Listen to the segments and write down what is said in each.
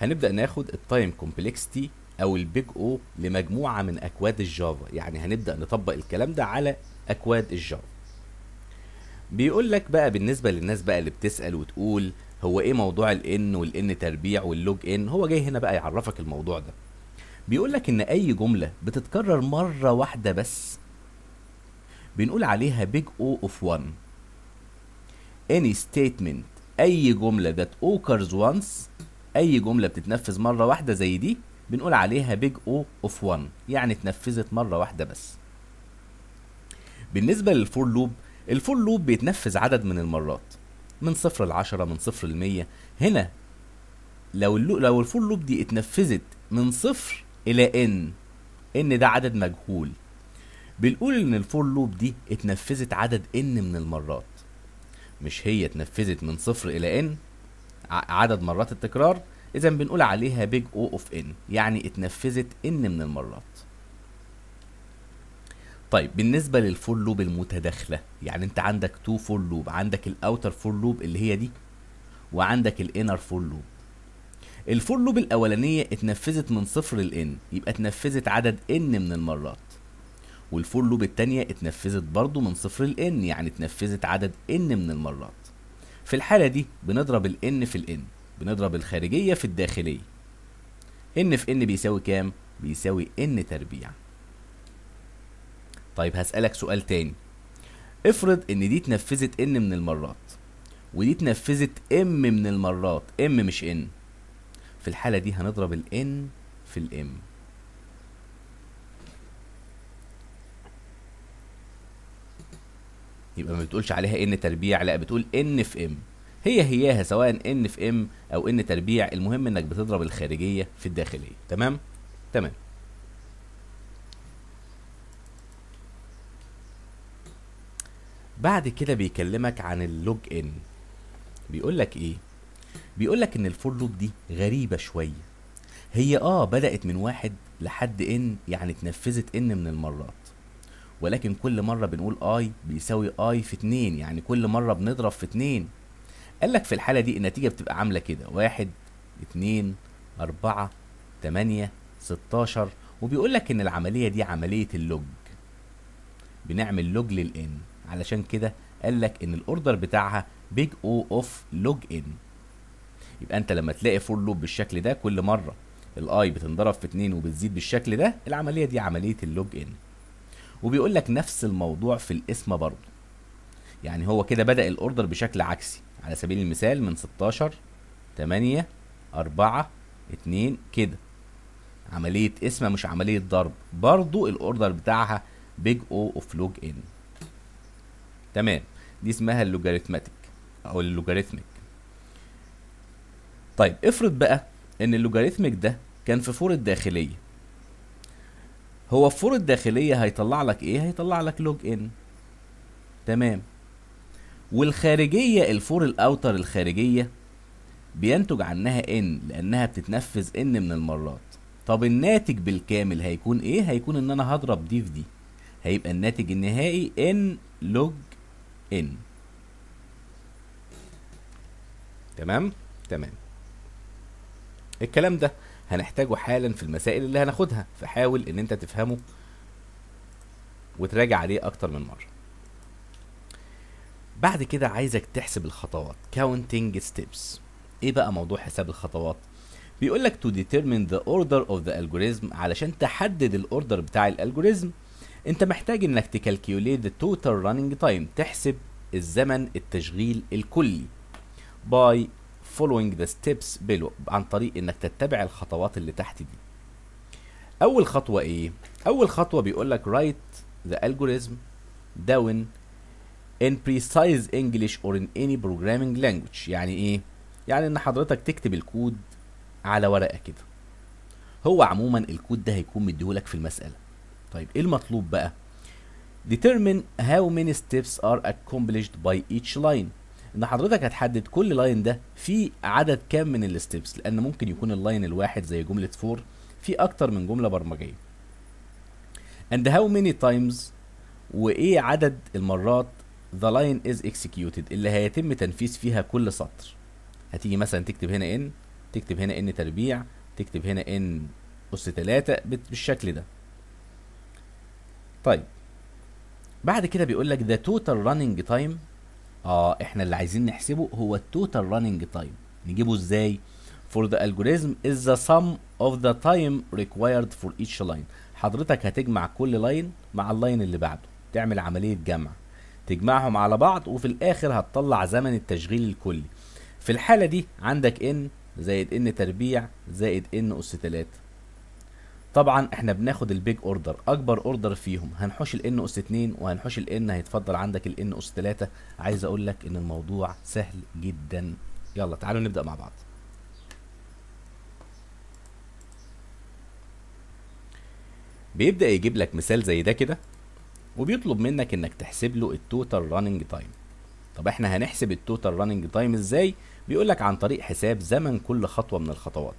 هنبدأ ناخد التايم كومبلكستي او البيج او لمجموعة من اكواد الجافا يعني هنبدأ نطبق الكلام ده على اكواد الجافا بيقول لك بقى بالنسبة للناس بقى اللي بتسأل وتقول هو ايه موضوع الان والان تربيع واللوج ان هو جاي هنا بقى يعرفك الموضوع ده بيقول لك ان اي جملة بتتكرر مرة واحدة بس بنقول عليها بيج او اوف 1 any statement اي جملة that occurs once اي جمله بتتنفذ مره واحده زي دي بنقول عليها بيج او اوف 1 يعني اتنفذت مره واحده بس بالنسبه للفور لوب الفور لوب بيتنفذ عدد من المرات من صفر لعشرة من صفر لمية هنا لو لو الفور لوب دي اتنفذت من صفر الى ان ان ده عدد مجهول بنقول ان الفور لوب دي اتنفذت عدد ان من المرات مش هي اتنفذت من صفر الى ان عدد مرات التكرار اذا بنقول عليها بيج او اوف ان يعني اتنفذت ان من المرات طيب بالنسبه للفور لوب المتداخله يعني انت عندك تو فور لوب عندك الاوتر فور لوب اللي هي دي وعندك الانر فور لوب الفور لوب الاولانيه اتنفذت من صفر لان يبقى اتنفذت عدد ان من المرات والفور لوب التانية اتنفذت برضو من صفر لان يعني اتنفذت عدد ان من المرات في الحالة دي بنضرب ال n في ال n بنضرب الخارجية في الداخلية n في n بيساوي كام؟ بيساوي n تربيع طيب هسألك سؤال تاني افرض ان دي اتنفذت n من المرات ودي اتنفذت m من المرات m مش n في الحالة دي هنضرب ال n في ال m يبقى ما بتقولش عليها ان تربيع لا بتقول ان في ام هي هياها سواء ان في ام او ان تربيع المهم انك بتضرب الخارجيه في الداخليه تمام تمام بعد كده بيكلمك عن اللوج ان بيقول لك ايه بيقول لك ان الفور لوب دي غريبه شويه هي اه بدات من واحد لحد ان يعني اتنفذت ان من المرات ولكن كل مرة بنقول اي بيساوي اي في اتنين يعني كل مرة بنضرب في اتنين قال لك في الحالة دي النتيجة بتبقى عاملة كده واحد اتنين اربعة تمانية ستاشر وبيقول لك ان العملية دي عملية اللوج بنعمل لوج للان علشان كده قال لك ان الاوردر بتاعها بيج او اوف لوج ان يبقى انت لما تلاقي فور لوب بالشكل ده كل مره الاي بتنضرب في اتنين وبتزيد بالشكل ده العمليه دي عمليه اللوج ان وبيقول لك نفس الموضوع في القسمة برضه يعني هو كده بدأ الاوردر بشكل عكسي على سبيل المثال من 16 8 4 2 كده عملية اسم مش عملية ضرب برضو الاوردر بتاعها بيج او اوف لوج ان تمام دي اسمها اللوجاريتماتيك او اللوجاريتميك طيب افرض بقى ان اللوجاريتميك ده كان في فور الداخلية هو فور الداخليه هيطلع لك ايه هيطلع لك لوج ان تمام والخارجيه الفور الاوتر الخارجيه بينتج عنها ان لانها بتتنفذ ان من المرات طب الناتج بالكامل هيكون ايه هيكون ان انا هضرب دي في دي هيبقى الناتج النهائي ان لوج ان تمام تمام الكلام ده هنحتاجه حالا في المسائل اللي هناخدها فحاول ان انت تفهمه وتراجع عليه اكتر من مره بعد كده عايزك تحسب الخطوات counting steps ايه بقى موضوع حساب الخطوات بيقول لك to determine the order of the algorithm علشان تحدد الاوردر بتاع الالجوريزم انت محتاج انك تكالكيوليت the total running time تحسب الزمن التشغيل الكلي by following the steps below عن طريق انك تتبع الخطوات اللي تحت دي اول خطوه ايه اول خطوه بيقول لك write the algorithm down in precise English or in any programming language يعني ايه يعني ان حضرتك تكتب الكود على ورقه كده هو عموما الكود ده هيكون مديهولك في المساله طيب ايه المطلوب بقى determine how many steps are accomplished by each line ان حضرتك هتحدد كل لاين ده فيه عدد كام من الستبس لان ممكن يكون اللاين الواحد زي جمله فور فيه اكتر من جمله برمجيه and how many times وايه عدد المرات the line is executed اللي هيتم تنفيذ فيها كل سطر هتيجي مثلا تكتب هنا n تكتب هنا n تربيع تكتب هنا n اس 3 بالشكل ده طيب بعد كده بيقول لك the total running time اه احنا اللي عايزين نحسبه هو التوتال راننج تايم نجيبه ازاي for the algorithm is the sum of the time required for each line حضرتك هتجمع كل لاين مع اللاين اللي بعده تعمل عملية جمع تجمعهم على بعض وفي الاخر هتطلع زمن التشغيل الكلي في الحالة دي عندك n زائد n تربيع زائد n أس 3 طبعا احنا بناخد البيج اوردر اكبر اوردر فيهم هنحوش الان اس 2 وهنحوش الان هيتفضل عندك الان اس 3 عايز اقول لك ان الموضوع سهل جدا يلا تعالوا نبدا مع بعض بيبدا يجيب لك مثال زي ده كده وبيطلب منك انك تحسب له التوتال راننج تايم طب احنا هنحسب التوتال راننج تايم ازاي بيقول لك عن طريق حساب زمن كل خطوه من الخطوات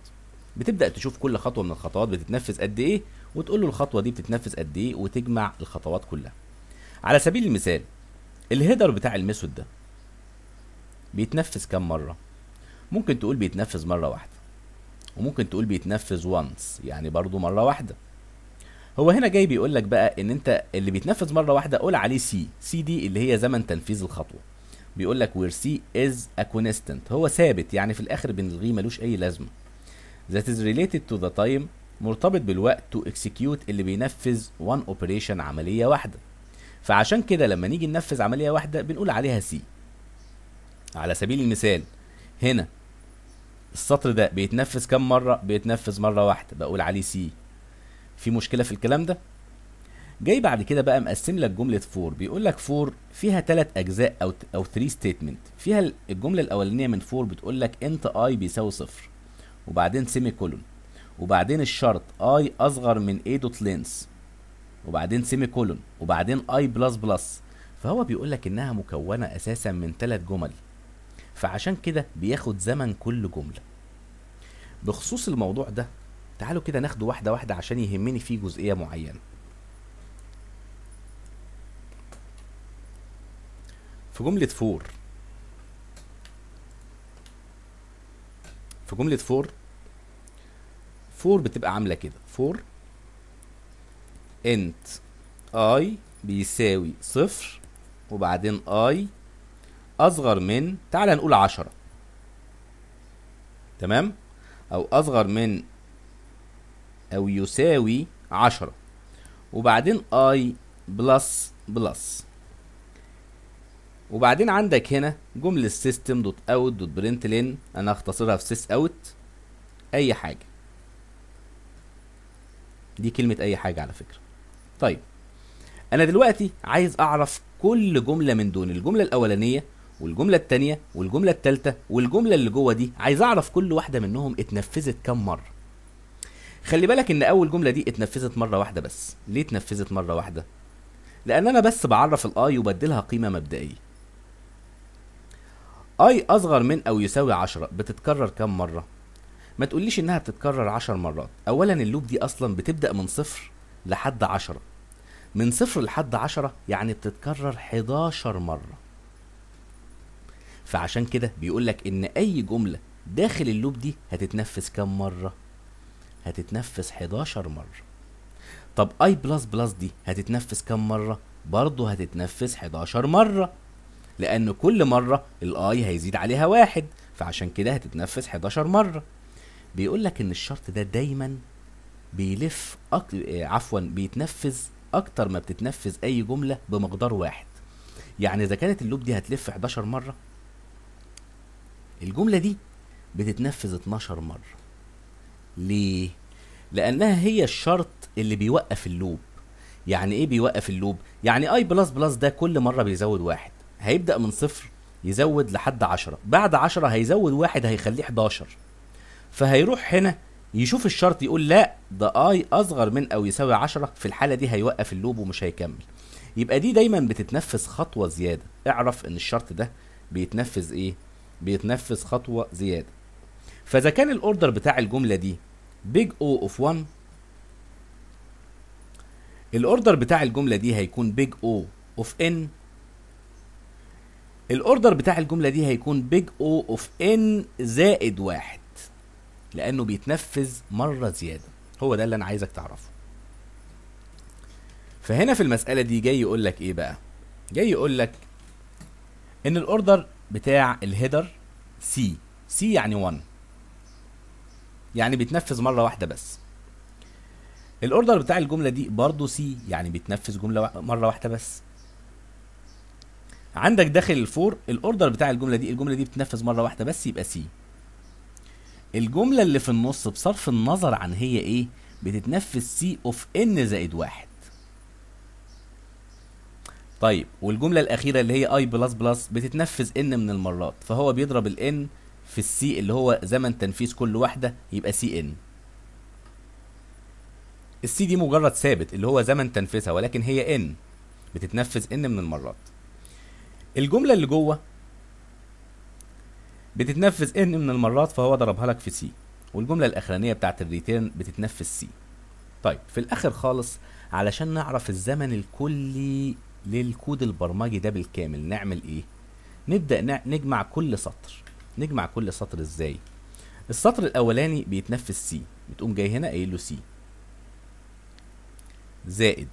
بتبدا تشوف كل خطوه من الخطوات بتتنفذ قد ايه وتقول له الخطوه دي بتتنفذ قد ايه وتجمع الخطوات كلها على سبيل المثال الهيدر بتاع الميثود ده بيتنفذ كام مره ممكن تقول بيتنفذ مره واحده وممكن تقول بيتنفذ وانس يعني برضو مره واحده هو هنا جاي بيقول لك بقى ان انت اللي بيتنفذ مره واحده قول عليه سي سي دي اللي هي زمن تنفيذ الخطوه بيقول لك وير سي از ا كونستنت هو ثابت يعني في الاخر بنلغيه ملوش اي لازمه that is related to the time مرتبط بالوقت to execute اللي بينفذ one operation عملية واحدة فعشان كده لما نيجي ننفذ عملية واحدة بنقول عليها سي على سبيل المثال هنا السطر ده بيتنفذ كم مرة بيتنفذ مرة واحدة بقول عليه سي في مشكلة في الكلام ده جاي بعد كده بقى مقسم لك جملة فور بيقول لك فور فيها ثلاث أجزاء أو أو ثري ستيتمنت فيها الجملة الأولانية من فور بتقول لك انت اي بيساوي صفر وبعدين سيمي كولون وبعدين الشرط اي اصغر من اي دوت لينس وبعدين سيمي كولون وبعدين اي بلس بلس فهو بيقول لك انها مكونه اساسا من ثلاث جمل فعشان كده بياخد زمن كل جمله بخصوص الموضوع ده تعالوا كده ناخده واحده واحده عشان يهمني فيه جزئيه معينه في جمله فور في جمله فور فور بتبقى عامله كده فور انت اي بيساوي صفر وبعدين اي اصغر من تعالى نقول عشرة تمام او اصغر من او يساوي عشرة وبعدين اي بلس بلس وبعدين عندك هنا جمله سيستم دوت اوت دوت برنت لين انا هختصرها في سيس اوت اي حاجه دي كلمه اي حاجه على فكره طيب انا دلوقتي عايز اعرف كل جمله من دول الجمله الاولانيه والجمله التانية والجمله التالتة والجمله اللي جوه دي عايز اعرف كل واحده منهم اتنفذت كام مره خلي بالك ان اول جمله دي اتنفذت مره واحده بس ليه اتنفذت مره واحده لان انا بس بعرف الاي وبدلها قيمه مبدئيه اي اصغر من او يساوي 10 بتتكرر كام مره ما تقوليش انها بتتكرر 10 مرات اولا اللوب دي اصلا بتبدا من صفر لحد 10 من صفر لحد 10 يعني بتتكرر 11 مره فعشان كده بيقولك ان اي جمله داخل اللوب دي هتتنفذ كام مره هتتنفذ 11 مره طب اي بلس بلس دي هتتنفذ كام مره برضه هتتنفذ 11 مره لأن كل مرة الآي هيزيد عليها واحد فعشان كده هتتنفذ 11 مرة بيقول لك إن الشرط ده دايما بيلف أك... آه، عفوا بيتنفذ أكتر ما بتتنفذ أي جملة بمقدار واحد يعني إذا كانت اللوب دي هتلف 11 مرة الجملة دي بتتنفذ 12 مرة ليه؟ لأنها هي الشرط اللي بيوقف اللوب يعني ايه بيوقف اللوب يعني اي بلس بلس ده كل مره بيزود واحد هيبدا من صفر يزود لحد 10 بعد 10 هيزود واحد هيخليه 11 فهيروح هنا يشوف الشرط يقول لا ده اي اصغر من او يساوي 10 في الحاله دي هيوقف اللوب ومش هيكمل يبقى دي دايما بتتنفذ خطوه زياده اعرف ان الشرط ده بيتنفذ ايه بيتنفذ خطوه زياده فاذا كان الاوردر بتاع الجمله دي بيج او اوف 1 الاوردر بتاع الجمله دي هيكون بيج او اوف ان الاوردر بتاع الجمله دي هيكون بيج او اوف ان زائد واحد لانه بيتنفذ مره زياده هو ده اللي انا عايزك تعرفه فهنا في المساله دي جاي يقول لك ايه بقى جاي يقول لك ان الاوردر بتاع الهيدر سي سي يعني 1 يعني بيتنفذ مره واحده بس الاوردر بتاع الجمله دي برضه سي يعني بيتنفذ جمله مره واحده بس عندك داخل الفور الاوردر بتاع الجمله دي الجمله دي بتنفذ مره واحده بس يبقى سي الجمله اللي في النص بصرف النظر عن هي ايه بتتنفذ سي اوف ان زائد واحد طيب والجمله الاخيره اللي هي اي بلس بلس بتتنفذ ان من المرات فهو بيضرب الان في السي اللي هو زمن تنفيذ كل واحده يبقى سي ان السي دي مجرد ثابت اللي هو زمن تنفيذها ولكن هي ان بتتنفذ ان من المرات الجمله اللي جوه بتتنفذ ان من المرات فهو ضربها لك في سي والجمله الاخرانيه بتاعت الريتيرن بتتنفذ سي طيب في الاخر خالص علشان نعرف الزمن الكلي للكود البرمجي ده بالكامل نعمل ايه نبدا نجمع كل سطر نجمع كل سطر ازاي السطر الاولاني بيتنفذ سي بتقوم جاي هنا قايل له سي زائد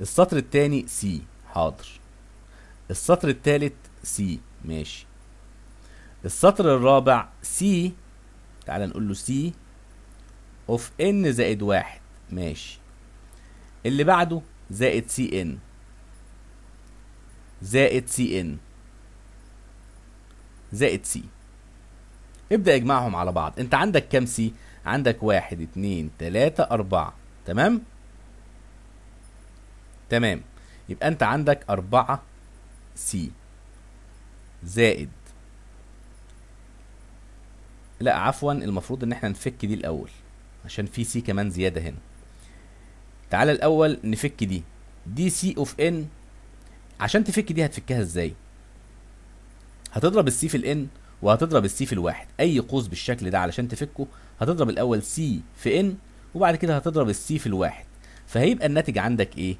السطر الثاني سي حاضر السطر الثالث سي ماشي السطر الرابع سي تعال نقول له سي اوف ان زائد واحد ماشي اللي بعده زائد سي ان زائد سي ان زائد سي ابدأ اجمعهم على بعض انت عندك كام سي عندك واحد اتنين تلاتة اربعة تمام تمام يبقى انت عندك اربعة سي زائد لا عفوا المفروض ان احنا نفك دي الاول عشان في سي كمان زياده هنا تعالى الاول نفك دي دي سي اوف ان عشان تفك دي هتفكها ازاي هتضرب السي في الان وهتضرب السي في الواحد اي قوس بالشكل ده علشان تفكه هتضرب الاول سي في ان وبعد كده هتضرب السي في الواحد فهيبقى الناتج عندك ايه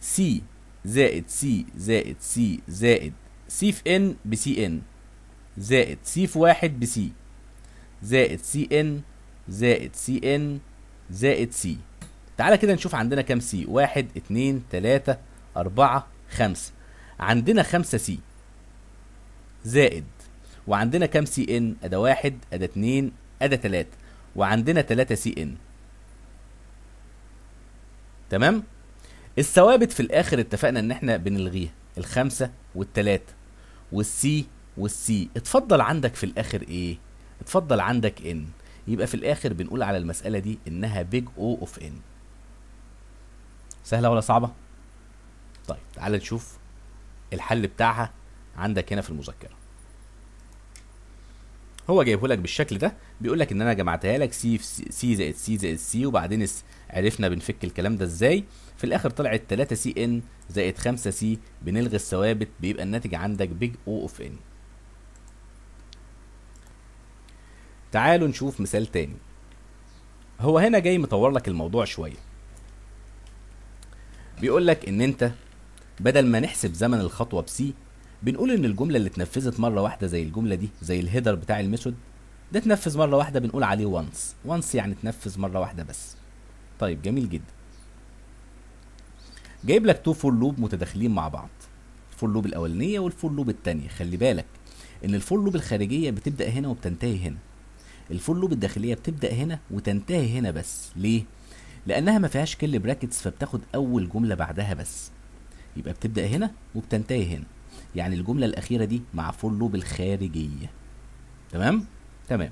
سي زائد سي زائد سي زائد سي في ان بسي ان زائد سي في واحد بسي زائد سي ان زائد سي ان زائد سي تعالى كده نشوف عندنا كام سي واحد اتنين تلاتة أربعة خمسة عندنا خمسة سي زائد وعندنا كام سي ان أدا واحد أدا اتنين أدا تلاتة وعندنا تلاتة سي ان تمام؟ الثوابت في الاخر اتفقنا ان احنا بنلغيها الخمسه والتلاته والسي والسي اتفضل عندك في الاخر ايه اتفضل عندك ان يبقى في الاخر بنقول على المساله دي انها بيج او اوف ان سهله ولا صعبه طيب تعال نشوف الحل بتاعها عندك هنا في المذكره هو جايبه لك بالشكل ده بيقول لك ان انا جمعتها لك سي في سي زائد سي زائد سي وبعدين عرفنا بنفك الكلام ده ازاي في الاخر طلعت 3 سي ان زائد 5 سي بنلغي الثوابت بيبقى الناتج عندك بيج او اوف ان تعالوا نشوف مثال تاني هو هنا جاي مطور لك الموضوع شويه بيقول لك ان انت بدل ما نحسب زمن الخطوه بسي بنقول ان الجمله اللي اتنفذت مره واحده زي الجمله دي زي الهيدر بتاع الميثود ده اتنفذ مره واحده بنقول عليه وانس وانس يعني اتنفذ مره واحده بس طيب جميل جدا جايب لك تو فور لوب متداخلين مع بعض الفور لوب الاولانيه والفور لوب الثانيه خلي بالك ان الفور لوب الخارجيه بتبدا هنا وبتنتهي هنا الفور لوب الداخليه بتبدا هنا وتنتهي هنا بس ليه لانها ما فيهاش كل براكتس فبتاخد اول جمله بعدها بس يبقى بتبدا هنا وبتنتهي هنا يعني الجمله الاخيره دي مع فور لوب الخارجيه تمام تمام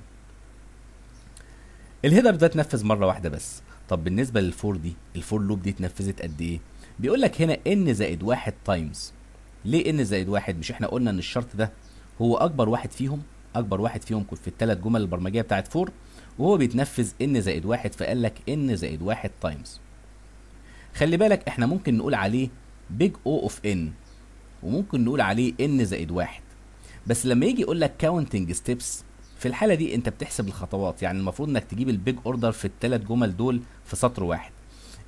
الهيدر ده اتنفذ مره واحده بس طب بالنسبه للفور دي الفور لوب دي اتنفذت قد ايه بيقول لك هنا ان زائد واحد تايمز ليه ان زائد واحد مش احنا قلنا ان الشرط ده هو اكبر واحد فيهم اكبر واحد فيهم في الثلاث جمل البرمجيه بتاعت فور وهو بيتنفذ ان زائد واحد فقال لك ان زائد واحد تايمز خلي بالك احنا ممكن نقول عليه بيج او اوف ان وممكن نقول عليه ان زائد واحد بس لما يجي يقول لك كاونتنج ستيبس في الحاله دي انت بتحسب الخطوات يعني المفروض انك تجيب البيج اوردر في الثلاث جمل دول في سطر واحد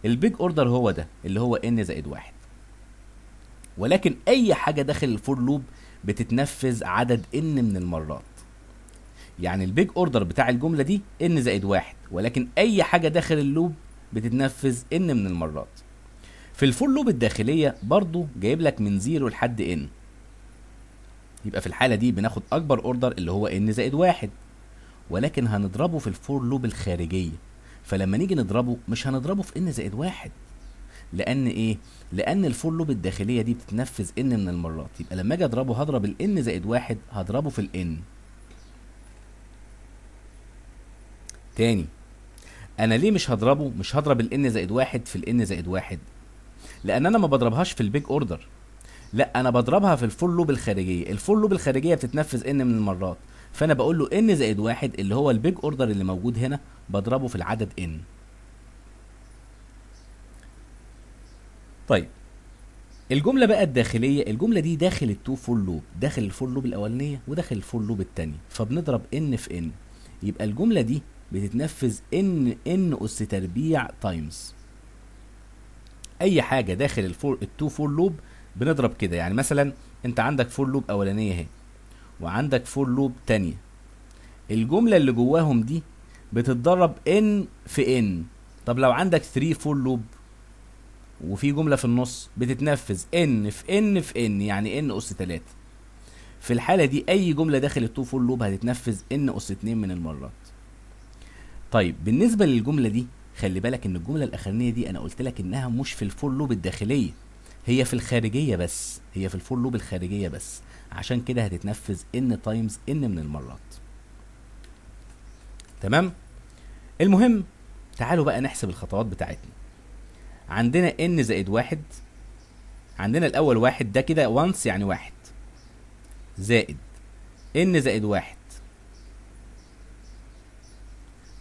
البيج اوردر هو ده اللي هو ان زائد واحد ولكن اي حاجه داخل الفور لوب بتتنفذ عدد ان من المرات يعني البيج اوردر بتاع الجمله دي ان زائد واحد ولكن اي حاجه داخل اللوب بتتنفذ ان من المرات في الفور لوب الداخليه برضو جايب لك من زيرو لحد ان يبقى في الحاله دي بناخد اكبر اوردر اللي هو ان زائد واحد ولكن هنضربه في الفور لوب الخارجيه فلما نيجي نضربه مش هنضربه في ان زائد واحد لان ايه لان الفور لوب الداخليه دي بتتنفذ ان من المرات يبقى لما اجي اضربه هضرب الان زائد واحد هضربه في الان تاني انا ليه مش هضربه مش هضرب الان زائد واحد في الان زائد واحد لان انا ما بضربهاش في البيج اوردر لا انا بضربها في الفول لوب الخارجيه الفول لوب الخارجيه بتتنفذ ان من المرات فانا بقول له ان زائد واحد اللي هو البيج اوردر اللي موجود هنا بضربه في العدد ان طيب الجملة بقى الداخلية الجملة دي داخل التو فور لوب داخل الفور لوب الأولانية وداخل الفور لوب التانية فبنضرب ان في ان يبقى الجملة دي بتتنفذ ان ان أس تربيع تايمز أي حاجة داخل الفور التو فور لوب بنضرب كده يعني مثلا أنت عندك فور لوب أولانية أهي وعندك فور لوب تانية الجملة اللي جواهم دي بتتدرب ان في ان طب لو عندك 3 فور لوب وفي جملة في النص بتتنفذ ان في ان في ان يعني ان اس 3 في الحالة دي أي جملة داخل التو فور لوب هتتنفذ ان اس 2 من المرات طيب بالنسبة للجملة دي خلي بالك ان الجملة الأخرانية دي أنا قلت لك إنها مش في الفور لوب الداخلية هي في الخارجية بس هي في الفور لوب الخارجية بس عشان كده هتتنفذ ان تايمز ان من المرات تمام المهم تعالوا بقى نحسب الخطوات بتاعتنا عندنا ان زائد واحد عندنا الاول واحد ده كده وانس يعني واحد زائد ان زائد واحد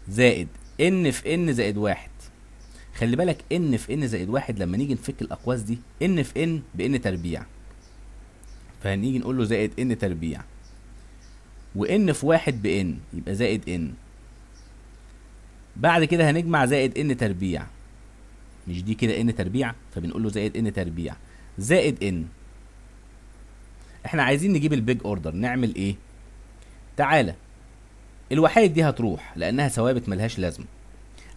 زائد ان في ان زائد واحد خلي بالك ان في ان زائد واحد لما نيجي نفك الاقواس دي ان في ان بان تربيع فهنيجي نقول له زائد ان تربيع وان في واحد بان يبقى زائد ان بعد كده هنجمع زائد ان تربيع مش دي كده ان تربيع فبنقول له زائد ان تربيع زائد ان احنا عايزين نجيب البيج اوردر نعمل ايه تعالى الوحايد دي هتروح لانها ثوابت ملهاش لازمه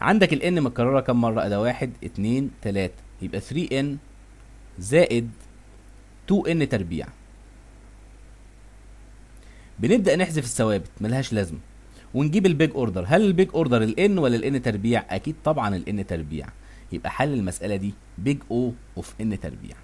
عندك الان متكرره كم مره ده واحد اتنين تلاته يبقى 3 ان زائد 2 ان تربيع بنبدا نحذف الثوابت ملهاش لازمه ونجيب البيج اوردر هل البيج اوردر الان ولا الان تربيع اكيد طبعا الان تربيع يبقى حل المساله دي بيج او اوف ان تربيع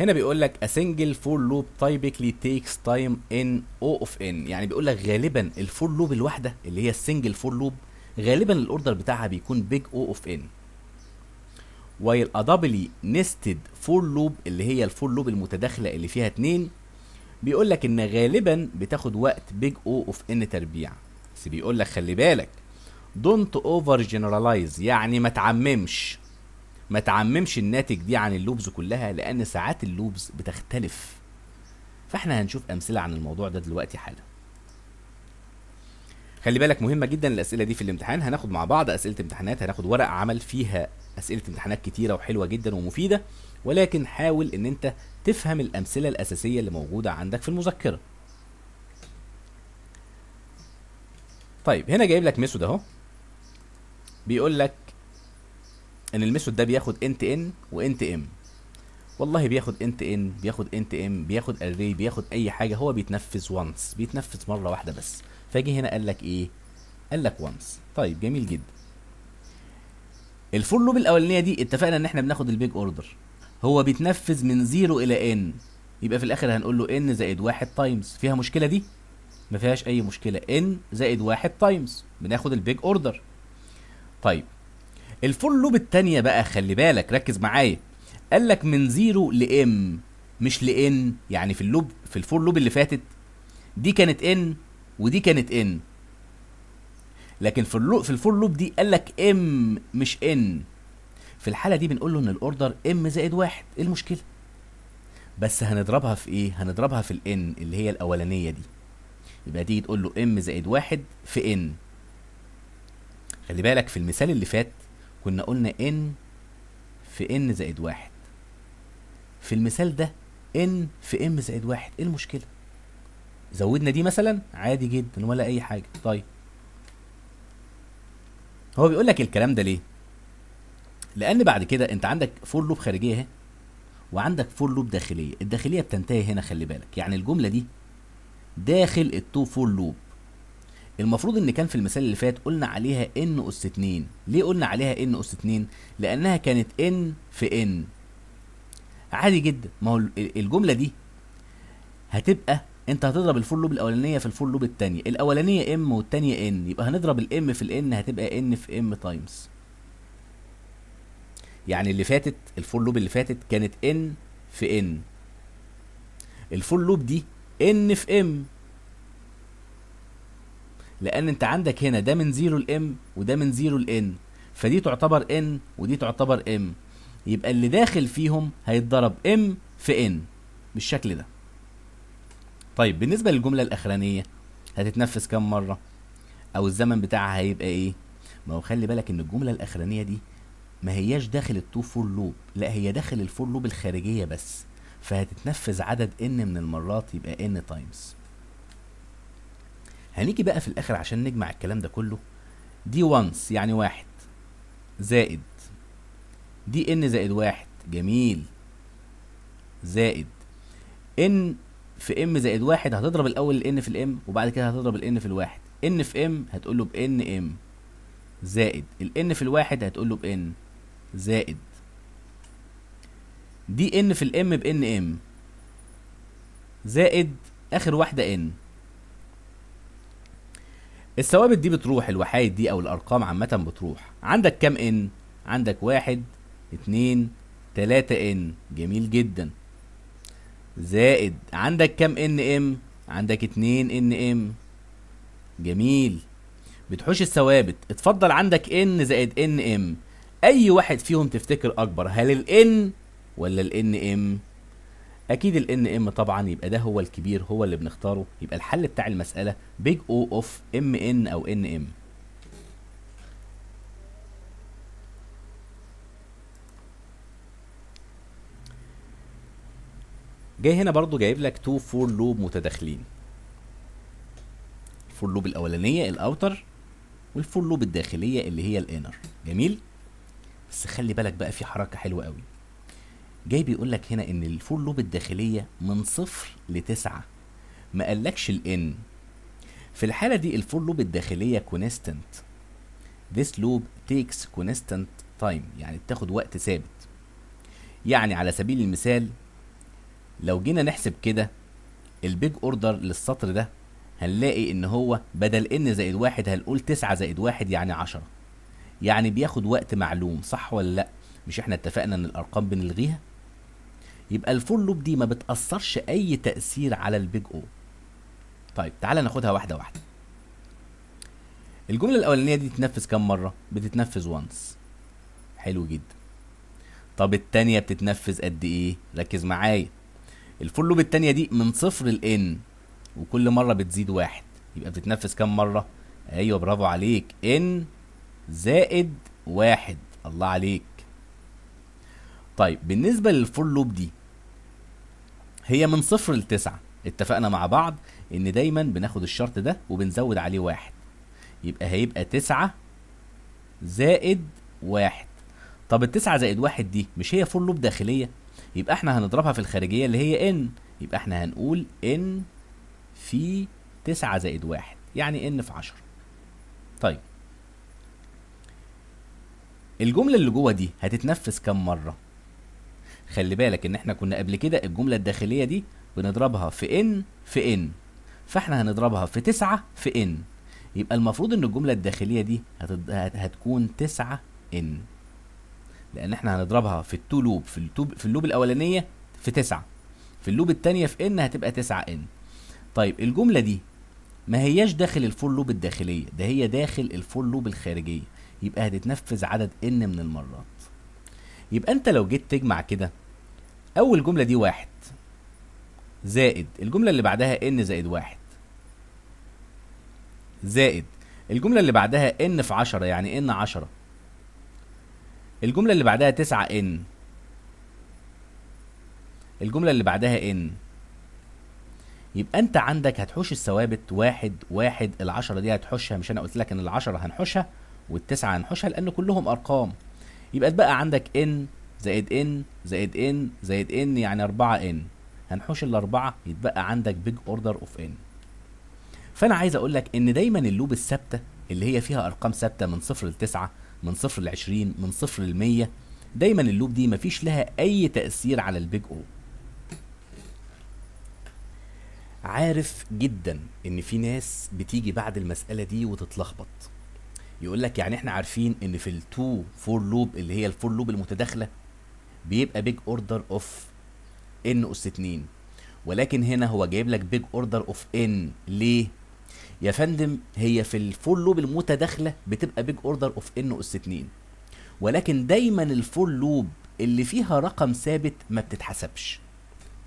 هنا بيقول لك a single for loop typically takes time in o of n يعني بيقول لك غالبا الفور لوب الواحده اللي هي السنجل فور لوب غالبا الاوردر بتاعها بيكون بيج او اوف ان وايل ادابلي نستد فور لوب اللي هي الفور لوب المتداخله اللي فيها اتنين بيقول لك ان غالبا بتاخد وقت بيج او اوف ان تربيع بس بيقول لك خلي بالك دونت اوفر جنراليز يعني ما تعممش ما تعممش الناتج دي عن اللوبز كلها لان ساعات اللوبز بتختلف فاحنا هنشوف امثله عن الموضوع ده دلوقتي حالا خلي بالك مهمه جدا الاسئله دي في الامتحان هناخد مع بعض اسئله امتحانات هناخد ورق عمل فيها اسئله امتحانات كتيره وحلوه جدا ومفيده ولكن حاول ان انت تفهم الامثله الاساسيه اللي موجوده عندك في المذكره طيب هنا جايب لك ميثود اهو بيقول لك ان الميثود ده بياخد انت ان وانت ام والله بياخد انت ان بياخد انت ام بياخد اري بياخد اي حاجه هو بيتنفذ وانس بيتنفذ مره واحده بس فاجي هنا قال لك ايه قال لك وانس طيب جميل جدا الفور لوب الاولانيه دي اتفقنا ان احنا بناخد البيج اوردر هو بيتنفذ من 0 الى ان يبقى في الاخر هنقول له ان زائد 1 تايمز فيها مشكله دي ما فيهاش اي مشكله ان زائد 1 تايمز بناخد البيج اوردر طيب الفور لوب الثانيه بقى خلي بالك ركز معايا قال لك من 0 لام مش لان يعني في اللوب في الفور لوب اللي فاتت دي كانت ان ودي كانت ان لكن في اللو في الفور لوب دي قال لك ام مش ان في الحاله دي بنقول له ان الاوردر ام زائد واحد ايه المشكله بس هنضربها في ايه هنضربها في الان اللي هي الاولانيه دي يبقى تيجي تقول له ام زائد واحد في ان خلي بالك في المثال اللي فات كنا قلنا ان في ان زائد واحد في المثال ده ان في ام زائد واحد ايه المشكله زودنا دي مثلا عادي جدا ولا اي حاجه طيب هو بيقول لك الكلام ده ليه لان بعد كده انت عندك فور لوب خارجيه اهي وعندك فور لوب داخليه الداخليه بتنتهي هنا خلي بالك يعني الجمله دي داخل التو فور لوب المفروض ان كان في المثال اللي فات قلنا عليها ان اس 2 ليه قلنا عليها ان اس 2 لانها كانت ان في ان عادي جدا ما هو الجمله دي هتبقى انت هتضرب الفور لوب الاولانيه في الفور لوب الثانيه الاولانيه ام والثانيه ان يبقى هنضرب الام في الان هتبقى ان في ام تايمز يعني اللي فاتت الفور لوب اللي فاتت كانت ان في ان الفور لوب دي ان في ام لان انت عندك هنا ده من زيرو لام وده من زيرو الان فدي تعتبر ان ودي تعتبر ام يبقى اللي داخل فيهم هيتضرب ام في ان بالشكل ده طيب بالنسبه للجمله الاخرانيه هتتنفذ كام مره او الزمن بتاعها هيبقى ايه ما هو خلي بالك ان الجمله الاخرانيه دي ما هياش داخل التو فور لوب لا هي داخل الفور لوب الخارجيه بس فهتتنفذ عدد ان من المرات يبقى ان تايمز هنيجي بقى في الاخر عشان نجمع الكلام ده كله دي وانس يعني واحد زائد دي ان زائد واحد جميل زائد ان في ام زائد واحد هتضرب الاول الان في الام وبعد كده هتضرب الان في الواحد ان في ام هتقول له بان ام زائد الان في الواحد هتقول له بان زائد دي ان في الام بان ام زائد اخر واحده ان الثوابت دي بتروح الوحايد دي او الارقام عامه بتروح عندك كام ان عندك واحد اتنين تلاتة ان جميل جدا زائد عندك كام ان ام عندك 2 ان ام جميل بتحوش الثوابت اتفضل عندك ان زائد ان ام اي واحد فيهم تفتكر اكبر هل الان ولا الان ام اكيد الان ام طبعا يبقى ده هو الكبير هو اللي بنختاره يبقى الحل بتاع المساله بيج او اوف ام ان او ان ام جاي هنا برضو جايب لك تو فور لوب متداخلين الفور لوب الاولانيه الاوتر والفور لوب الداخليه اللي هي الانر جميل بس خلي بالك بقى في حركه حلوه قوي جاي بيقول لك هنا ان الفور لوب الداخليه من صفر لتسعة ما قالكش الان في الحاله دي الفور لوب الداخليه كونستنت this loop takes constant time يعني بتاخد وقت ثابت يعني على سبيل المثال لو جينا نحسب كده البيج اوردر للسطر ده هنلاقي ان هو بدل ان زائد واحد هنقول تسعة زائد واحد يعني عشرة يعني بياخد وقت معلوم صح ولا لا مش احنا اتفقنا ان الارقام بنلغيها يبقى الفور لوب دي ما بتأثرش اي تأثير على البيج او طيب تعالى ناخدها واحدة واحدة الجملة الأولانية دي تتنفذ كام مرة؟ بتتنفذ وانس حلو جدا طب التانية بتتنفذ قد إيه؟ ركز معايا الفور لوب التانية دي من صفر لان وكل مرة بتزيد واحد يبقى بتتنفذ كام مرة ايوه برافو عليك ان زائد واحد الله عليك طيب بالنسبة للفور لوب دي هي من صفر لتسعة اتفقنا مع بعض ان دايما بناخد الشرط ده وبنزود عليه واحد يبقى هيبقى تسعة زائد واحد طب التسعة زائد واحد دي مش هي فور لوب داخلية يبقى احنا هنضربها في الخارجيه اللي هي ان يبقى احنا هنقول ان في 9 زائد 1 يعني ان في 10 طيب الجمله اللي جوه دي هتتنفس كم مره خلي بالك ان احنا كنا قبل كده الجمله الداخليه دي بنضربها في ان في ان فاحنا هنضربها في 9 في ان يبقى المفروض ان الجمله الداخليه دي هتكون 9 ان لان احنا هنضربها في التو لوب في التوب في اللوب الاولانيه في 9 في اللوب الثانيه في ان هتبقى 9 ان طيب الجمله دي ما هياش داخل الفور لوب الداخليه ده هي داخل الفور لوب الخارجيه يبقى هتتنفذ عدد ان من المرات يبقى انت لو جيت تجمع كده اول جمله دي واحد زائد الجمله اللي بعدها ان زائد واحد زائد الجمله اللي بعدها ان في 10 يعني ان 10 الجملة اللي بعدها تسعة ان الجملة اللي بعدها ان يبقى انت عندك هتحوش الثوابت واحد واحد العشرة دي هتحوشها مش انا قلت لك ان العشرة هنحوشها والتسعة هنحوشها لان كلهم ارقام يبقى اتبقى عندك ان زائد ان زائد ان زائد ان يعني 4 ان هنحوش الاربعة يتبقى عندك بيج اوردر اوف ان فانا عايز اقول لك ان دايما اللوب الثابتة اللي هي فيها ارقام ثابتة من صفر لتسعة من صفر 20 من صفر 100 دايما اللوب دي مفيش لها اي تأثير على البيج او عارف جدا ان في ناس بتيجي بعد المسألة دي وتتلخبط يقول لك يعني احنا عارفين ان في التو فور لوب اللي هي الفور لوب المتداخله بيبقى بيج اوردر اوف ان اس 2 ولكن هنا هو جايب لك بيج اوردر اوف ان ليه يا فندم هي في الفول لوب المتداخله بتبقى بيج اوردر اوف ان اس 2 ولكن دايما الفول لوب اللي فيها رقم ثابت ما بتتحسبش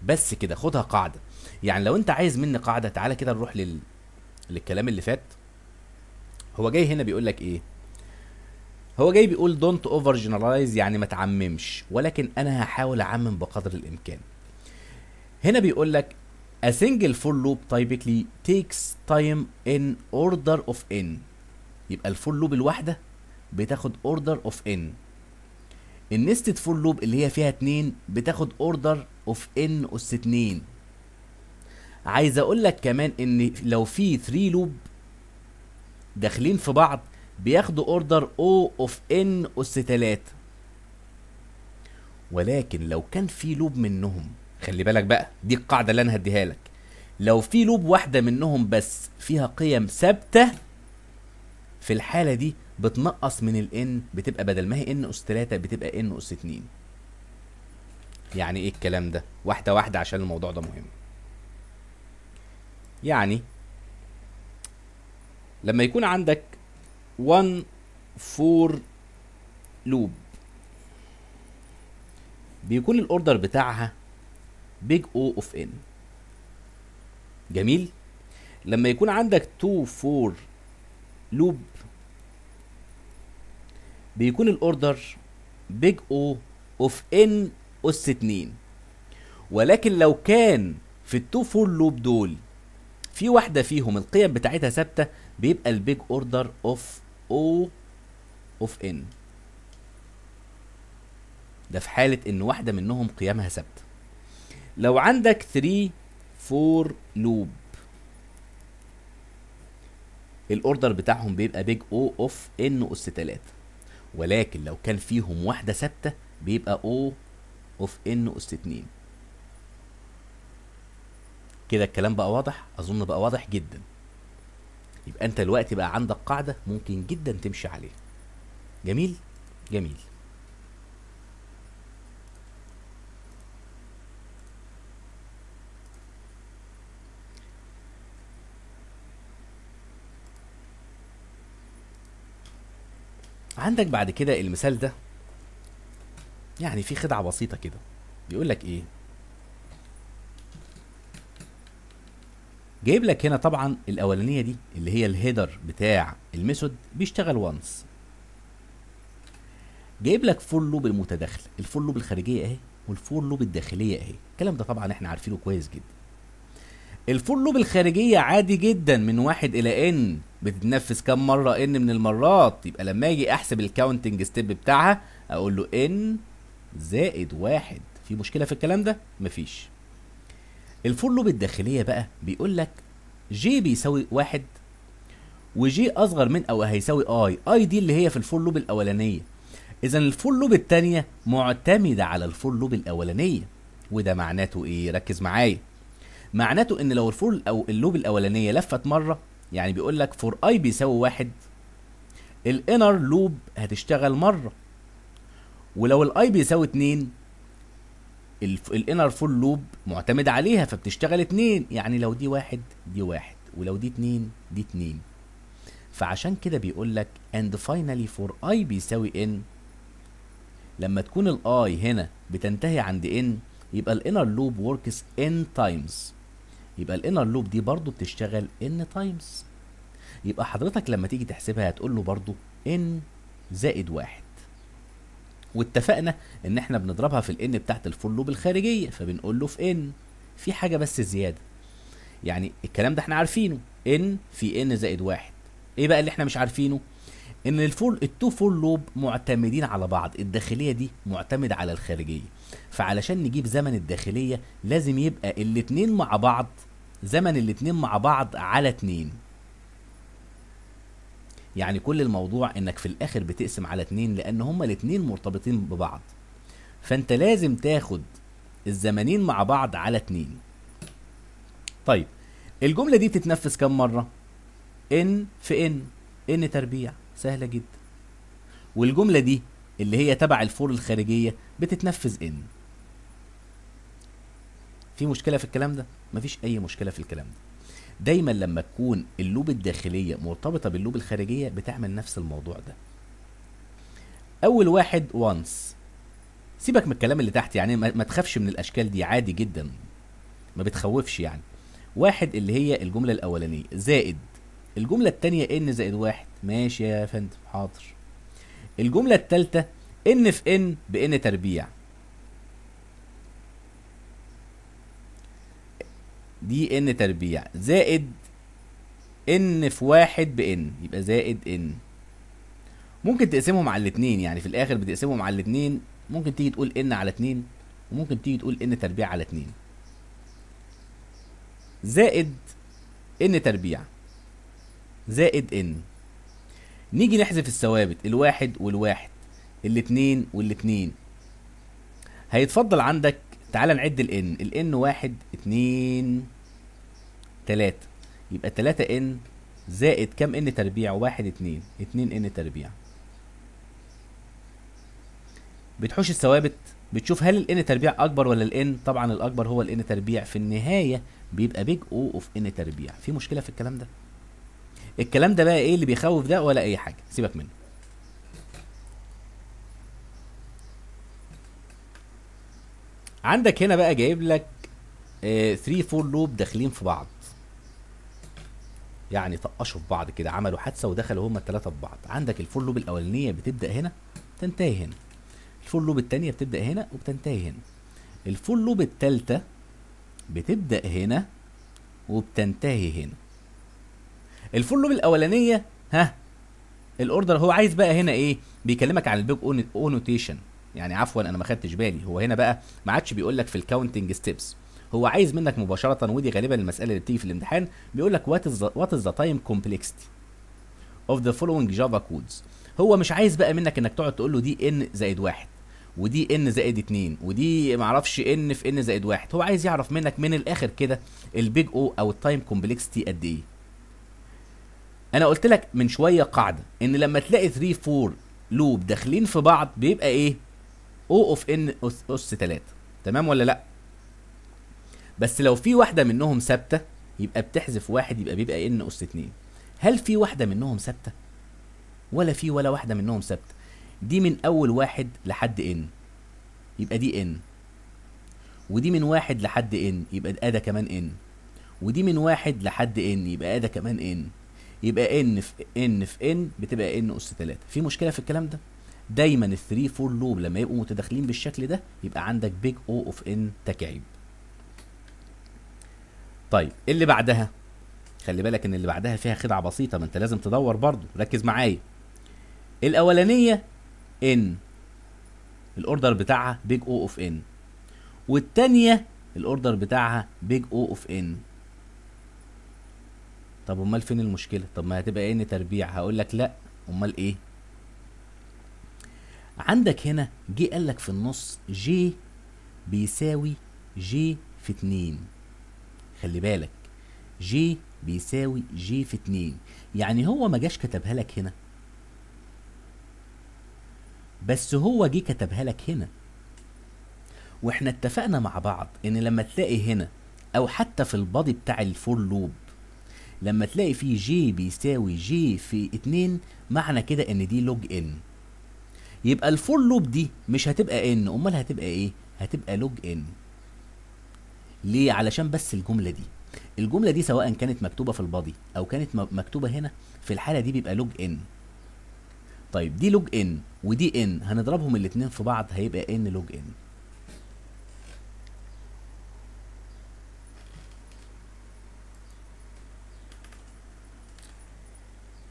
بس كده خدها قاعده يعني لو انت عايز مني قاعده تعالى كده نروح لل... للكلام اللي فات هو جاي هنا بيقول لك ايه هو جاي بيقول دونت اوفر generalize يعني ما تعممش ولكن انا هحاول اعمم بقدر الامكان هنا بيقول لك A single for loop typically takes time in order of n يبقى الفور لوب الواحدة بتاخد order of n النستد فور لوب اللي هي فيها اتنين بتاخد order of n أس اتنين عايز اقول لك كمان ان لو في 3 لوب داخلين في بعض بياخدوا order او اوف n اس تلاتة. ولكن لو كان في لوب منهم خلي بالك بقى دي القاعده اللي انا هديها لك لو في لوب واحده منهم بس فيها قيم ثابته في الحاله دي بتنقص من N بتبقى بدل ما هي N اس 3 بتبقى N اس 2 يعني ايه الكلام ده واحده واحده عشان الموضوع ده مهم يعني لما يكون عندك 1 4 لوب بيكون الاوردر بتاعها بيج او اوف ان جميل لما يكون عندك 2 4 لوب بيكون الاوردر بيج او اوف ان اس 2 ولكن لو كان في التو فور لوب دول في واحدة فيهم القيم بتاعتها ثابتة بيبقى البيج اوردر اوف او اوف ان ده في حالة ان واحدة منهم قيمها ثابتة لو عندك 3 فور لوب الاوردر بتاعهم بيبقى بيج او اوف ان اس 3 ولكن لو كان فيهم واحده ثابته بيبقى او اوف ان اس 2 كده الكلام بقى واضح اظن بقى واضح جدا يبقى انت دلوقتي بقى عندك قاعده ممكن جدا تمشي عليها جميل جميل عندك بعد كده المثال ده يعني في خدعه بسيطه كده بيقول لك ايه جايب لك هنا طبعا الاولانيه دي اللي هي الهيدر بتاع الميثود بيشتغل وانس جايب لك فور لوب المتداخله الفور لوب الخارجيه اهي والفور لوب الداخليه اهي الكلام ده طبعا احنا عارفينه كويس جدا الفور لوب الخارجيه عادي جدا من واحد الى ان بتتنفذ كام مره ان من المرات يبقى لما اجي احسب الكاونتنج ستيب بتاعها اقول له ان زائد واحد في مشكله في الكلام ده مفيش الفور لوب الداخليه بقى بيقول لك جي بيساوي واحد وجي اصغر من او هيساوي اي اي دي اللي هي في الفور لوب الاولانيه اذا الفور لوب الثانيه معتمده على الفور لوب الاولانيه وده معناته ايه ركز معايا معناته ان لو الفور او اللوب الاولانيه لفت مره يعني بيقول لك فور اي بيساوي واحد الانر لوب هتشتغل مره ولو الاي بيساوي اتنين الانر فول لوب معتمد عليها فبتشتغل اتنين يعني لو دي واحد دي واحد ولو دي اتنين دي اتنين فعشان كده بيقول لك اند فاينلي فور اي بيساوي ان لما تكون الاي هنا بتنتهي عند ان يبقى الانر لوب وركس ان تايمز يبقى الانر لوب دي برضو بتشتغل ان تايمز يبقى حضرتك لما تيجي تحسبها هتقول له برضو ان زائد واحد واتفقنا ان احنا بنضربها في الان بتاعت الفول لوب الخارجيه فبنقول له في ان في حاجه بس زياده يعني الكلام ده احنا عارفينه ان في ان زائد واحد ايه بقى اللي احنا مش عارفينه ان الفول التو فول لوب معتمدين على بعض الداخليه دي معتمده على الخارجيه فعلشان نجيب زمن الداخليه لازم يبقى الاتنين مع بعض زمن الاتنين مع بعض على اتنين يعني كل الموضوع انك في الاخر بتقسم على اتنين لان هما الاتنين مرتبطين ببعض فانت لازم تاخد الزمنين مع بعض على اتنين طيب الجمله دي بتتنفس كم مره ان في ان ان تربيع سهله جدا والجمله دي اللي هي تبع الفور الخارجيه بتتنفذ ان في مشكله في الكلام ده مفيش اي مشكله في الكلام ده دايما لما تكون اللوب الداخليه مرتبطه باللوب الخارجيه بتعمل نفس الموضوع ده اول واحد وانس سيبك من الكلام اللي تحت يعني ما تخافش من الاشكال دي عادي جدا ما بتخوفش يعني واحد اللي هي الجمله الاولانيه زائد الجمله الثانيه ان زائد واحد ماشي يا فندم حاضر الجملة الثالثة ان في ان بان تربيع دي ان تربيع زائد ان في واحد بان يبقى زائد ان ممكن تقسمهم على الاتنين يعني في الاخر بتقسمهم على الاتنين ممكن تيجي تقول ان على اتنين وممكن تيجي تقول ان تربيع على اتنين زائد ان تربيع زائد ان نيجي نحذف الثوابت الواحد والواحد الاثنين والاثنين هيتفضل عندك تعال نعد الان الان واحد اتنين تلاتة يبقى تلاتة ان زائد كام ان تربيع واحد اتنين اتنين ان تربيع بتحوش الثوابت بتشوف هل الان تربيع اكبر ولا الان طبعا الاكبر هو الان تربيع في النهايه بيبقى بيج او اوف ان تربيع في مشكله في الكلام ده الكلام ده بقى ايه اللي بيخوف ده ولا اي حاجه سيبك منه عندك هنا بقى جايب لك 3 4 لوب داخلين في بعض يعني طقشوا في بعض كده عملوا حادثه ودخلوا هما الثلاثه في بعض عندك الفور لوب الاولانيه بتبدا هنا تنتهي هنا الفور لوب الثانيه بتبدا هنا وبتنتهي هنا الفور لوب الثالثه بتبدا هنا وبتنتهي هنا الفول لوب الاولانيه ها الاوردر هو عايز بقى هنا ايه بيكلمك عن البيج اونوتيشن يعني عفوا انا ما خدتش بالي هو هنا بقى ما عادش بيقول لك في الكاونتنج ستيبس هو عايز منك مباشره ودي غالبا المساله اللي بتيجي في الامتحان بيقول لك وات از وات از ذا تايم كومبلكسيتي اوف ذا فولوينج جافا كودز هو مش عايز بقى منك انك تقعد تقول له دي ان زائد واحد ودي ان زائد اتنين ودي معرفش ان في ان زائد واحد هو عايز يعرف منك من الاخر كده البيج او او التايم كومبلكسيتي قد ايه انا قلت لك من شويه قاعده ان لما تلاقي 3 4 لوب داخلين في بعض بيبقى ايه او اوف ان اس 3 تمام ولا لا بس لو في واحده منهم ثابته يبقى بتحذف واحد يبقى بيبقى ان اس 2 هل في واحده منهم ثابته ولا في ولا واحده منهم ثابته دي من اول واحد لحد ان يبقى دي ان ودي من واحد لحد ان يبقى ده كمان ان ودي من واحد لحد ان يبقى ده كمان ان يبقى ان في ان في ان بتبقى ان اس 3 في مشكله في الكلام ده دايما ال 3 4 لوب لما يبقوا متداخلين بالشكل ده يبقى عندك بيج او اوف ان تكعيب طيب اللي بعدها خلي بالك ان اللي بعدها فيها خدعه بسيطه ما انت لازم تدور برضو ركز معايا الاولانيه ان الاوردر بتاعها بيج او اوف ان والتانيه الاوردر بتاعها بيج او اوف ان طب امال فين المشكله طب ما هتبقى إيه ان تربيع هقول لك لا امال ايه عندك هنا جي قال لك في النص جي بيساوي جي في 2 خلي بالك جي بيساوي جي في 2 يعني هو ما جاش كتبها لك هنا بس هو جه كتبها لك هنا واحنا اتفقنا مع بعض ان لما تلاقي هنا او حتى في البادي بتاع الفور لوب لما تلاقي في جي بيساوي جي في 2 معنى كده ان دي لوج ان يبقى الفور لوب دي مش هتبقى ان امال هتبقى ايه هتبقى لوج ان ليه علشان بس الجمله دي الجمله دي سواء كانت مكتوبه في البادي او كانت مكتوبه هنا في الحاله دي بيبقى لوج ان طيب دي لوج ان ودي ان هنضربهم الاثنين في بعض هيبقى ان لوج ان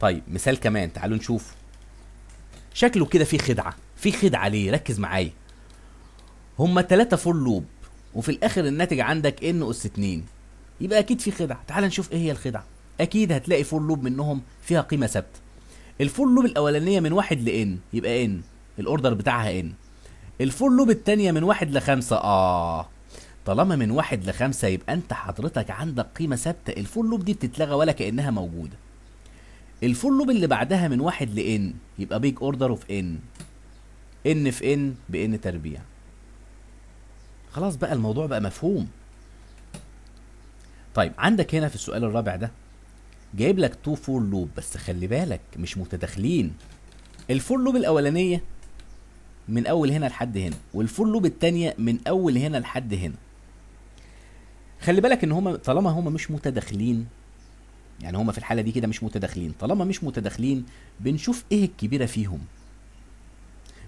طيب مثال كمان تعالوا نشوف شكله كده فيه خدعه في خدعه ليه ركز معايا هما تلاتة فور لوب وفي الاخر الناتج عندك ان اس 2 يبقى اكيد في خدعه تعال نشوف ايه هي الخدعه اكيد هتلاقي فور لوب منهم فيها قيمه ثابته الفور لوب الاولانيه من واحد لان يبقى ان الاوردر بتاعها ان الفور لوب التانية من واحد لخمسة اه طالما من واحد لخمسة يبقى انت حضرتك عندك قيمة ثابتة الفور لوب دي بتتلغى ولا كأنها موجودة الفور لوب اللي بعدها من واحد لان يبقى بيج اوردر اوف ان ان في ان بان تربيع خلاص بقى الموضوع بقى مفهوم طيب عندك هنا في السؤال الرابع ده جايب لك تو فور لوب بس خلي بالك مش متداخلين الفور لوب الاولانيه من اول هنا لحد هنا والفور لوب الثانيه من اول هنا لحد هنا خلي بالك ان هما طالما هما مش متداخلين يعني هما في الحاله دي كده مش متداخلين طالما مش متداخلين بنشوف ايه الكبيره فيهم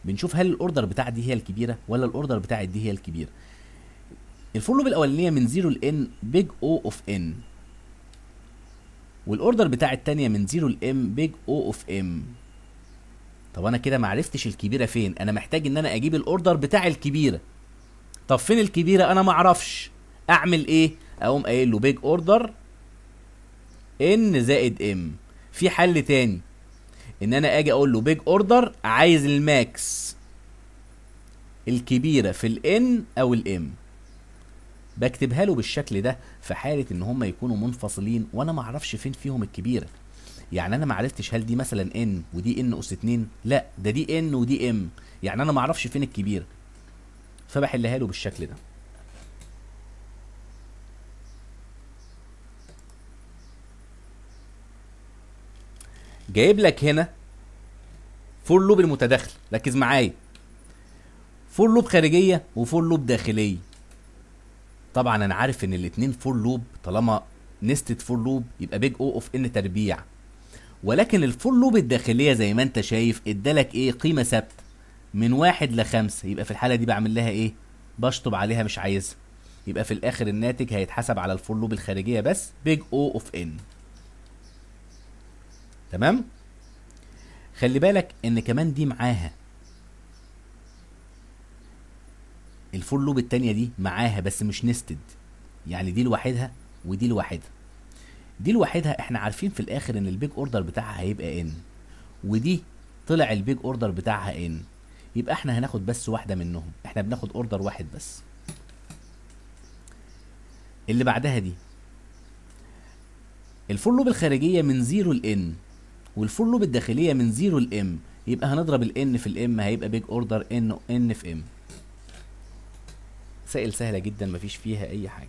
بنشوف هل الاوردر بتاع دي هي الكبيره ولا الاوردر بتاع دي هي الكبيره الفور لوب الاولانيه من 0 ل n بيج او اوف n والاوردر بتاع الثانيه من 0 ل m بيج او اوف m طب انا كده ما عرفتش الكبيره فين انا محتاج ان انا اجيب الاوردر بتاع الكبيره طب فين الكبيره انا ما اعرفش اعمل ايه اقوم قايل له بيج اوردر ان زائد ام في حل تاني ان انا اجي اقول له بيج اوردر عايز الماكس الكبيره في الان او الام بكتبها له بالشكل ده في حاله ان هم يكونوا منفصلين وانا ما اعرفش فين فيهم الكبيره يعني انا ما عرفتش هل دي مثلا ان ودي ان اس 2 لا ده دي ان ودي ام يعني انا ما اعرفش فين الكبيره فبحلها له بالشكل ده جايب لك هنا فور لوب المتداخل ركز معايا فور لوب خارجيه وفور لوب داخليه طبعا انا عارف ان الاثنين فور لوب طالما نستد فور لوب يبقى بيج او اوف ان تربيع ولكن الفور لوب الداخليه زي ما انت شايف ادالك ايه قيمه ثابته من واحد لخمسة يبقى في الحاله دي بعمل لها ايه بشطب عليها مش عايزها يبقى في الاخر الناتج هيتحسب على الفور لوب الخارجيه بس بيج او اوف ان تمام خلي بالك ان كمان دي معاها الفور لوب التانية دي معاها بس مش نستد يعني دي لوحدها ودي لوحدها دي لوحدها احنا عارفين في الاخر ان البيج اوردر بتاعها هيبقى ان ودي طلع البيج اوردر بتاعها ان يبقى احنا هناخد بس واحده منهم احنا بناخد اوردر واحد بس اللي بعدها دي الفور لوب الخارجيه من 0 ل n والفور لوب الداخليه من 0 لام يبقى هنضرب الان في الام هيبقى بيج اوردر ان ان في ام سائل سهله جدا مفيش فيها اي حاجه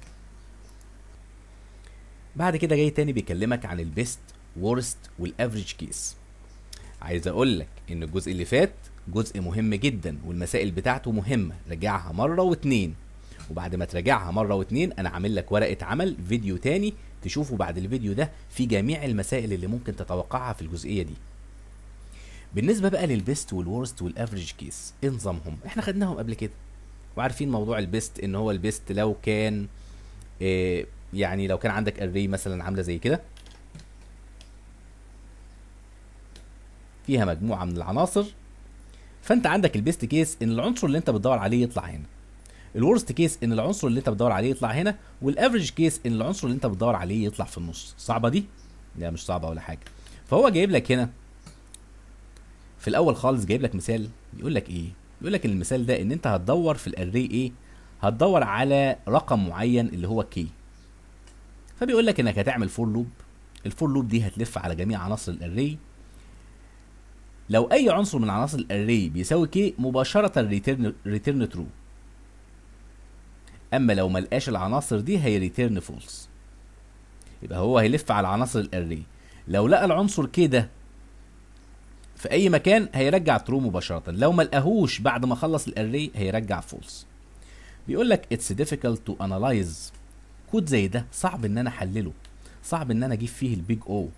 بعد كده جاي تاني بيكلمك عن البيست وورست والافريج كيس عايز اقول لك ان الجزء اللي فات جزء مهم جدا والمسائل بتاعته مهمه راجعها مره واتنين وبعد ما تراجعها مره واتنين انا عامل لك ورقه عمل فيديو تاني تشوفه بعد الفيديو ده في جميع المسائل اللي ممكن تتوقعها في الجزئية دي بالنسبة بقى للبيست والورست والافريج كيس ايه نظامهم احنا خدناهم قبل كده وعارفين موضوع البيست ان هو البيست لو كان إيه يعني لو كان عندك اري مثلا عاملة زي كده فيها مجموعة من العناصر فانت عندك البيست كيس ان العنصر اللي انت بتدور عليه يطلع هنا الورست كيس ان العنصر اللي انت بتدور عليه يطلع هنا والافريج كيس ان العنصر اللي انت بتدور عليه يطلع في النص صعبه دي لا مش صعبه ولا حاجه فهو جايب لك هنا في الاول خالص جايب لك مثال يقول لك ايه يقول لك المثال ده ان انت هتدور في الاري ايه هتدور على رقم معين اللي هو كي فبيقول لك انك هتعمل فور لوب الفور لوب دي هتلف على جميع عناصر الاري لو اي عنصر من عناصر الاري بيساوي كي مباشره ريتيرن ريتيرن ترو اما لو ملقاش العناصر دي هي ريتيرن فولس يبقى هو هيلف على العناصر الاري لو لقى العنصر كده في اي مكان هيرجع ترو مباشره لو ما لقاهوش بعد ما خلص الاري هيرجع فولس بيقول لك اتس difficult تو انالايز كود زي ده صعب ان انا احلله صعب ان انا اجيب فيه البيج او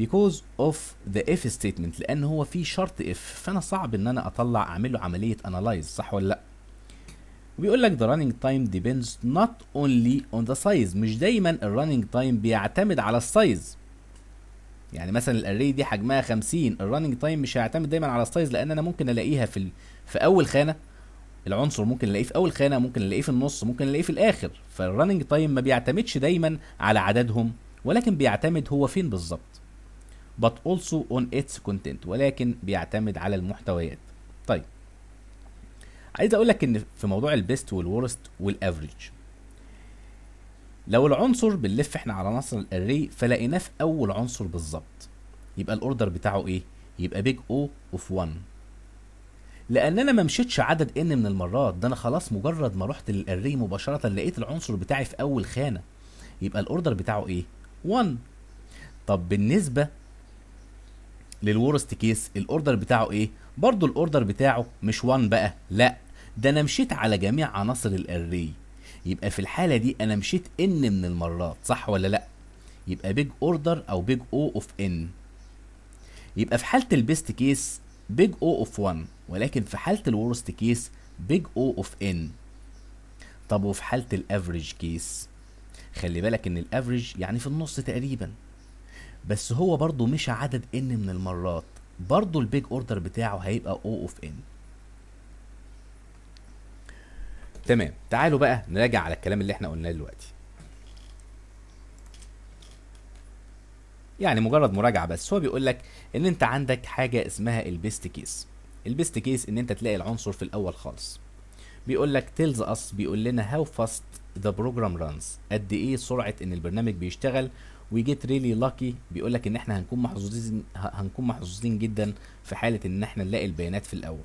because of the if statement لان هو فيه شرط اف فانا صعب ان انا اطلع اعمل له عمليه analyze صح ولا لا وبيقول لك the running time depends not only on the size مش دايما running تايم بيعتمد على السايز يعني مثلا الاري دي حجمها 50 running تايم مش هيعتمد دايما على السايز لان انا ممكن الاقيها في ال... في اول خانه العنصر ممكن الاقيه في اول خانه ممكن الاقيه في النص ممكن الاقيه في الاخر running تايم ما بيعتمدش دايما على عددهم ولكن بيعتمد هو فين بالظبط but also on its content ولكن بيعتمد على المحتويات طيب عايز اقول لك ان في موضوع البيست والورست والافريج لو العنصر بنلف احنا على عناصر الاري فلقيناه في اول عنصر بالظبط يبقى الاوردر بتاعه ايه يبقى بيج او اوف 1 لان انا ما مشيتش عدد ان من المرات ده انا خلاص مجرد ما رحت للاري مباشره لقيت العنصر بتاعي في اول خانه يبقى الاوردر بتاعه ايه 1 طب بالنسبه للورست كيس الاوردر بتاعه ايه برضو الاوردر بتاعه مش 1 بقى لا ده انا مشيت على جميع عناصر الاري يبقى في الحالة دي انا مشيت ان من المرات صح ولا لا يبقى بيج اوردر او بيج او اوف ان يبقى في حالة البيست كيس بيج او اوف 1 ولكن في حالة الورست كيس بيج او اوف ان طب وفي حالة الافريج كيس خلي بالك ان الافريج يعني في النص تقريبا بس هو برضه مشى عدد ان من المرات برضه البيج اوردر بتاعه هيبقى او اوف ان تمام تعالوا بقى نراجع على الكلام اللي احنا قلناه دلوقتي يعني مجرد مراجعه بس هو بيقول لك ان انت عندك حاجه اسمها البيست كيس البيست كيس ان انت تلاقي العنصر في الاول خالص بيقول لك تيلز اس بيقول لنا هاو فاست ذا بروجرام رانز قد ايه سرعه ان البرنامج بيشتغل وي جيت ريلي لاكي بيقول لك ان احنا هنكون محظوظين هنكون محظوظين جدا في حاله ان احنا نلاقي البيانات في الاول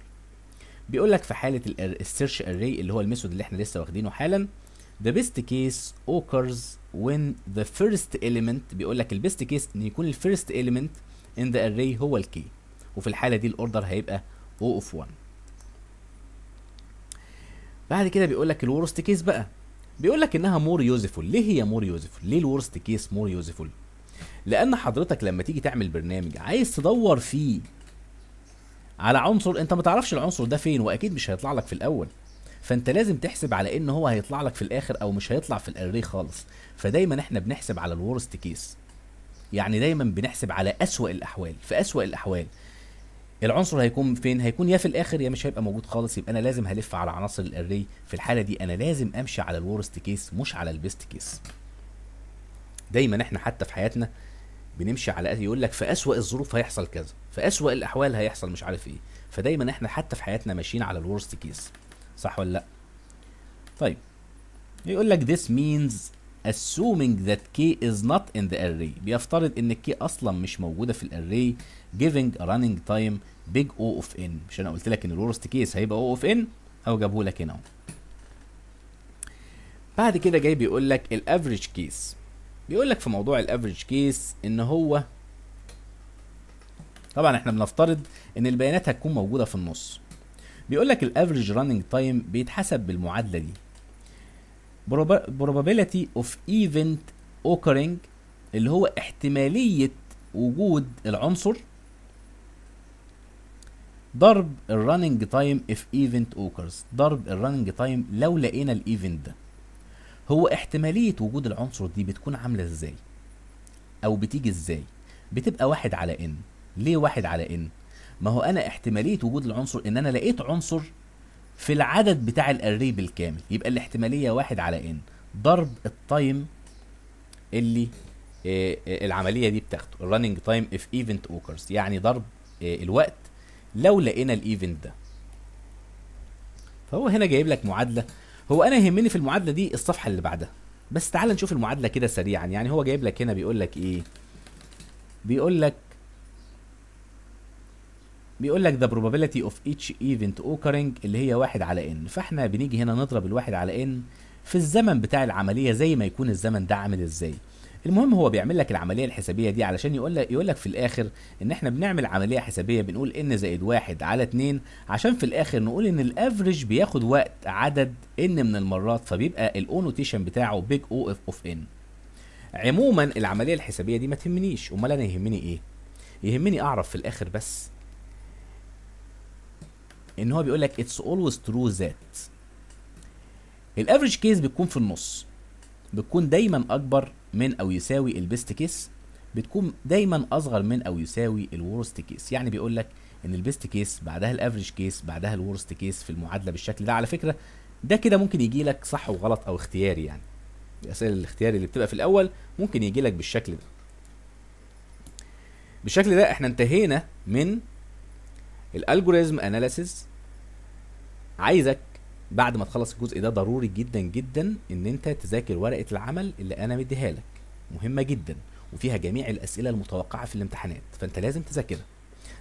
بيقول لك في حاله السيرش اري اللي هو الميثود اللي احنا لسه واخدينه حالا the best case occurs when the first element بيقول لك البيست كيس ان يكون الفيرست element in the array هو الكي وفي الحاله دي الاوردر هيبقى O of 1 بعد كده بيقول لك الورست كيس بقى بيقول لك انها مور يوزفول ليه هي مور يوزفول ليه الورست كيس مور يوزفول لان حضرتك لما تيجي تعمل برنامج عايز تدور فيه على عنصر انت ما تعرفش العنصر ده فين واكيد مش هيطلع لك في الاول فانت لازم تحسب على ان هو هيطلع لك في الاخر او مش هيطلع في الاري خالص فدايما احنا بنحسب على الورست كيس يعني دايما بنحسب على اسوأ الاحوال في اسوأ الاحوال العنصر هيكون فين هيكون يا في الاخر يا مش هيبقى موجود خالص يبقى انا لازم هلف على عناصر الاري في الحاله دي انا لازم امشي على الورست كيس مش على البيست كيس دايما احنا حتى في حياتنا بنمشي على يقول لك في اسوأ الظروف هيحصل كذا في اسوأ الاحوال هيحصل مش عارف ايه فدايما احنا حتى في حياتنا ماشيين على الورست كيس صح ولا لا طيب يقول لك this means assuming that k is not in the array بيفترض ان k اصلا مش موجوده في الاري giving a running time big o of n مش انا قلت لك ان الورست كيس هيبقى o of n او جابه لك هنا اهو بعد كده جاي بيقول لك الافريج كيس بيقول لك في موضوع الافريج كيس ان هو طبعا احنا بنفترض ان البيانات هتكون موجوده في النص بيقول لك الافريج راننج تايم بيتحسب بالمعادله دي probability of event occurring اللي هو احتماليه وجود العنصر ضرب الرننج تايم if event occurs ضرب الرننج تايم لو لقينا الايفنت ده هو احتمالية وجود العنصر دي بتكون عاملة ازاي او بتيجي ازاي بتبقى واحد على ان ليه واحد على ان ما هو انا احتمالية وجود العنصر ان انا لقيت عنصر في العدد بتاع الاري بالكامل يبقى الاحتمالية واحد على ان ضرب التايم اللي آه، آه، العملية دي بتاخده الرننج تايم اف ايفنت اوكرز يعني ضرب آه، الوقت لو لقينا الايفنت ده فهو هنا جايب لك معادلة هو انا يهمني في المعادله دي الصفحه اللي بعدها بس تعال نشوف المعادله كده سريعا يعني هو جايب لك هنا بيقول لك ايه بيقول لك بيقول لك the probability of each event occurring اللي هي واحد على n فاحنا بنيجي هنا نضرب الواحد على n في الزمن بتاع العملية زي ما يكون الزمن ده عامل ازاي المهم هو بيعمل لك العمليه الحسابيه دي علشان يقول لك يقول لك في الاخر ان احنا بنعمل عمليه حسابيه بنقول ان زائد واحد على اتنين عشان في الاخر نقول ان الافرج بياخد وقت عدد ان من المرات فبيبقى الاونوتيشن بتاعه بيج او اف اوف ان عموما العمليه الحسابيه دي ما تهمنيش امال انا يهمني ايه يهمني اعرف في الاخر بس ان هو بيقول لك اتس اولويز ترو ذات الافرج كيس بتكون في النص بتكون دايما اكبر من او يساوي البيست كيس بتكون دايما اصغر من او يساوي الورست كيس يعني بيقول لك ان البيست كيس بعدها الافريج كيس بعدها الورست كيس في المعادله بالشكل ده على فكره ده كده ممكن يجي لك صح وغلط او اختياري يعني الاسئله الاختياري اللي بتبقى في الاول ممكن يجي لك بالشكل ده بالشكل ده احنا انتهينا من الالجوريزم اناليسيز عايزك بعد ما تخلص الجزء ده ضروري جدا جدا ان انت تذاكر ورقه العمل اللي انا مديها لك مهمه جدا وفيها جميع الاسئله المتوقعه في الامتحانات فانت لازم تذاكرها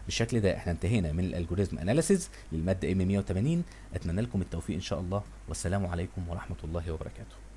بالشكل ده احنا انتهينا من الالجوريزم اناليسيز للماده ام 180 اتمنى لكم التوفيق ان شاء الله والسلام عليكم ورحمه الله وبركاته